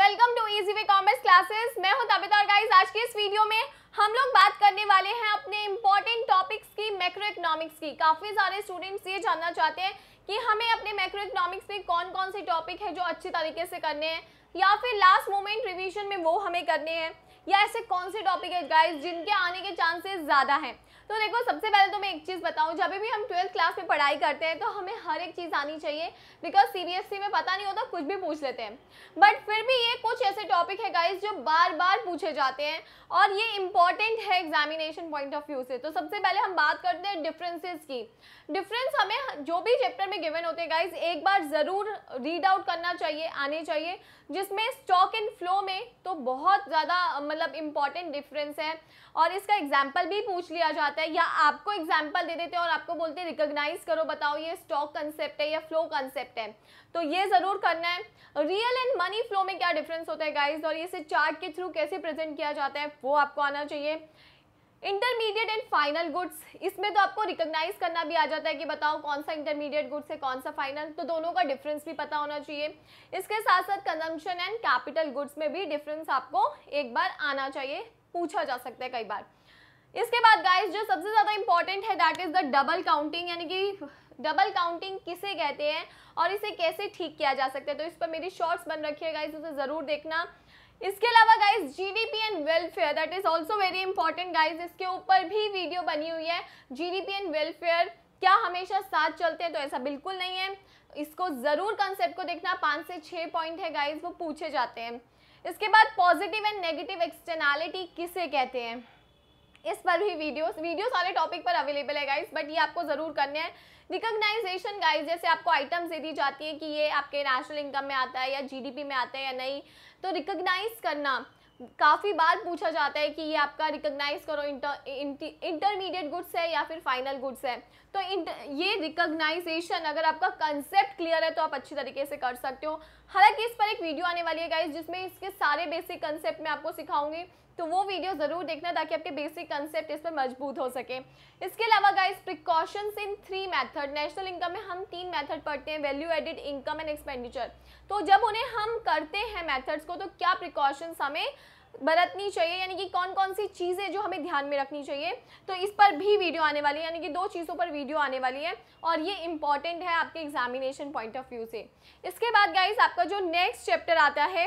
welcome to easy way commerce classes मैं हूं तबिता और गाइस आज के इस वीडियो में हम लोग बात करने वाले हैं अपने इंपॉर्टेंट टॉपिक्स की मैक्रो इकोनॉमिक्स की काफ़ी सारे स्टूडेंट्स ये जानना चाहते हैं कि हमें अपने मैक्रो इकोनॉमिक्स में कौन कौन से टॉपिक है जो अच्छे तरीके से करने हैं या फिर लास्ट मोमेंट रिविजन में वो हमें करने हैं या ऐसे कौन से टॉपिक है गाइज जिनके आने के चांसेस ज़्यादा हैं तो देखो सबसे पहले तो मैं एक चीज़ बताऊँ जब भी हम ट्वेल्थ क्लास में पढ़ाई करते हैं तो हमें हर एक चीज़ आनी चाहिए बिकॉज सी e में पता नहीं होता कुछ भी पूछ लेते हैं बट फिर भी ये कुछ ऐसे टॉपिक है गाइज जो बार बार पूछे जाते हैं और ये इंपॉर्टेंट है एग्जामिनेशन पॉइंट ऑफ व्यू से तो सबसे पहले हम बात करते हैं डिफरेंसेस की डिफरेंस हमें जो भी चैप्टर में गिवन होते हैं गाइज एक बार ज़रूर रीड आउट करना चाहिए आने चाहिए जिसमें स्टॉक एंड फ्लो में तो बहुत ज़्यादा मतलब इम्पॉर्टेंट डिफरेंस है और इसका एग्जाम्पल भी पूछ लिया जाता है जाता है या आपको एग्जाम्पल दे देते हैं और आपको बोलते हैं रिकोगनाइज करो बताओ ये स्टॉक कंसेप्ट है या फ्लो कंसेप्ट है तो ये ज़रूर करना है रियल एंड मनी फ्लो में क्या डिफरेंस होता है गाइज और इसे चार्ट के थ्रू कैसे प्रेजेंट किया जाता है वो आपको आना चाहिए इंटरमीडिएट एंड फाइनल गुड्स इसमें तो आपको रिकॉग्नाइज करना भी आ जाता है कि बताओ कौन सा इंटरमीडिएट गुड्स है कौन सा फाइनल तो दोनों का डिफरेंस भी पता होना चाहिए इसके साथ साथ कंजम्पशन एंड कैपिटल गुड्स में भी डिफरेंस आपको एक बार आना चाहिए पूछा जा सकता है कई बार इसके बाद गाइस जो सबसे ज़्यादा इंपॉर्टेंट है that is the double counting यानी कि डबल काउंटिंग किसे कहते हैं और इसे कैसे ठीक किया जा सकता है तो इस पर मेरी शॉर्ट्स बन रखी है गाइज उसे ज़रूर देखना इसके अलावा guys GDP and welfare that is also very important guys इसके ऊपर भी वीडियो बनी हुई है जीडीपी एंड वेलफेयर क्या हमेशा साथ चलते हैं तो ऐसा बिल्कुल नहीं है इसको ज़रूर कंसेप्ट को देखना पाँच से छः पॉइंट है गाइज वो पूछे जाते हैं इसके बाद पॉजिटिव एंड नेगेटिव एक्सटर्नैलिटी किसे कहते हैं इस पर भी वीडियोस वीडियो सारे टॉपिक पर अवेलेबल है गाइस बट ये आपको ज़रूर करने हैं रिकॉग्नाइजेशन गाइस जैसे आपको आइटम्स दे दी जाती है कि ये आपके नेशनल इनकम में आता है या जीडीपी में आता है या नहीं तो रिकॉग्नाइज करना काफ़ी बार पूछा जाता है कि ये आपका रिकॉग्नाइज करो इंटरमीडिएट गुड्स है या फिर फाइनल गुड्स है तो ये रिकॉग्नाइजेशन अगर आपका कंसेप्ट क्लियर है तो आप अच्छी तरीके से कर सकते हो हालांकि इस पर एक वीडियो आने वाली है गाइज जिसमें इसके सारे बेसिक कंसेप्ट मैं आपको सिखाऊंगी तो वो वीडियो ज़रूर देखना ताकि आपके बेसिक कंसेप्ट इस पर मजबूत हो सके इसके अलावा guys precautions in three method national income में हम तीन मेथड पढ़ते हैं value added income and expenditure तो जब उन्हें हम करते हैं मैथड्स को तो क्या प्रिकॉशंस हमें बरतनी चाहिए यानी कि कौन कौन सी चीज़ें जो हमें ध्यान में रखनी चाहिए तो इस पर भी वीडियो आने वाली है यानी कि दो चीज़ों पर वीडियो आने वाली है और ये इंपॉर्टेंट है आपके एग्जामिनेशन पॉइंट ऑफ व्यू से इसके बाद गाइस आपका जो नेक्स्ट चैप्टर आता है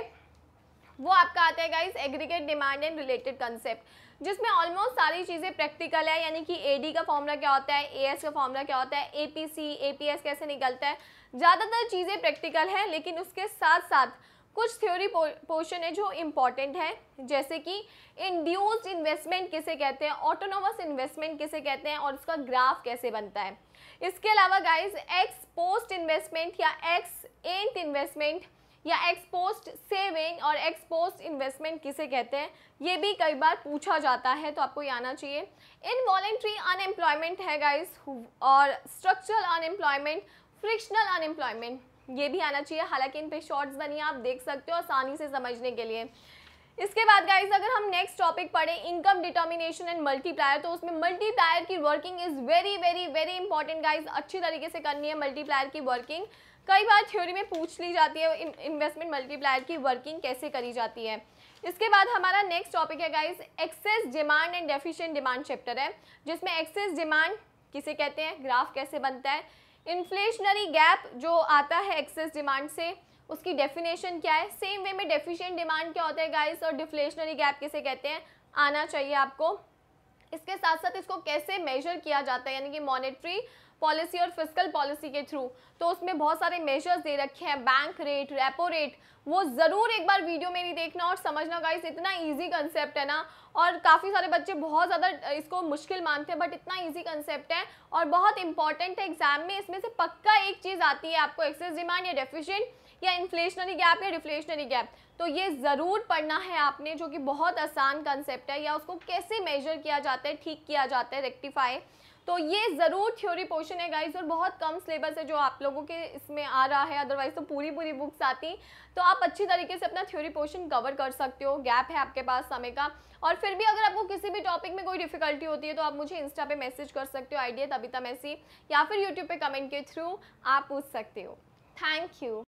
वो आपका आता है guys aggregate demand and related concept जिसमें ऑलमोस्ट सारी चीज़ें प्रैक्टिकल है यानी कि एडी का फॉर्मूला क्या होता है एएस का फॉर्मूला क्या होता है एपीसी एपीएस कैसे निकलता है ज़्यादातर चीज़ें प्रैक्टिकल हैं लेकिन उसके साथ साथ कुछ थ्योरी पोर्शन है जो इम्पॉर्टेंट है जैसे कि इंड्यूस्ड इन्वेस्टमेंट किसे कहते हैं ऑटोनोमस इन्वेस्टमेंट किसे कहते हैं और उसका ग्राफ कैसे बनता है इसके अलावा गाइज एक्स पोस्ट इन्वेस्टमेंट या एक्स एंट इन्वेस्टमेंट या एक्सपोस्ट सेविंग और एक्सपोस्ट इन्वेस्टमेंट किसे कहते हैं ये भी कई बार पूछा जाता है तो आपको ये आना चाहिए इनवॉलेंट्री अनएम्प्लॉयमेंट है गाइस और स्ट्रक्चरल अनएम्प्लॉयमेंट फ्रिक्शनल अनएम्प्लॉयमेंट ये भी आना चाहिए हालांकि इन पे शॉर्ट्स बनी आप देख सकते हो आसानी से समझने के लिए इसके बाद गाइज अगर हम नेक्स्ट टॉपिक पढ़ें इनकम डिटर्मिनेशन एंड मल्टीप्लायर तो उसमें मल्टीप्लायर की working is very very very important guys अच्छी तरीके से करनी है मल्टीप्लायर की वर्किंग कई बार थ्योरी में पूछ ली जाती है इन्वेस्टमेंट मल्टीप्लायर की वर्किंग कैसे करी जाती है इसके बाद हमारा नेक्स्ट टॉपिक है guys excess demand and deficient demand chapter है जिसमें एक्सेस डिमांड किसे कहते हैं ग्राफ कैसे बनता है इन्फ्लेशनरी गैप जो आता है एक्सेस डिमांड से उसकी डेफिनेशन क्या है सेम वे में डेफिशिएंट डिमांड क्या होता है गाइस और डिफ्लेशनरी गैप किसे कहते हैं आना चाहिए आपको इसके साथ साथ इसको कैसे मेजर किया जाता है यानी कि मॉनिटरी पॉलिसी और फिजिकल पॉलिसी के थ्रू तो उसमें बहुत सारे मेजर्स दे रखे हैं बैंक रेट रेपो रेट वो ज़रूर एक बार वीडियो में नहीं देखना और समझना गाइस इतना इजी कंसेप्ट है ना और काफ़ी सारे बच्चे बहुत ज़्यादा इसको मुश्किल मानते हैं बट इतना इजी कंसेप्ट है और बहुत इंपॉर्टेंट है एग्जाम में इसमें से पक्का एक चीज़ आती है आपको एक्सेस डिमांड या डेफिशेंट या इन्फ्लेशनरी गैप या डिफ्लेशनरी गैप तो ये ज़रूर पढ़ना है आपने जो कि बहुत आसान कंसेप्ट है या उसको कैसे मेजर किया जाता है ठीक किया जाता है रेक्टिफाई तो ये ज़रूर थ्योरी पोर्शन है गाइज और बहुत कम सिलेबस है जो आप लोगों के इसमें आ रहा है अदरवाइज़ तो पूरी पूरी बुक्स आती तो आप अच्छी तरीके से अपना थ्योरी पोर्शन कवर कर सकते हो गैप है आपके पास समय का और फिर भी अगर आपको किसी भी टॉपिक में कोई डिफिकल्टी होती है तो आप मुझे इंस्टा पे मैसेज कर सकते हो आइडिया तबिता मैसी या फिर यूट्यूब पर कमेंट के थ्रू आप पूछ सकते हो थैंक यू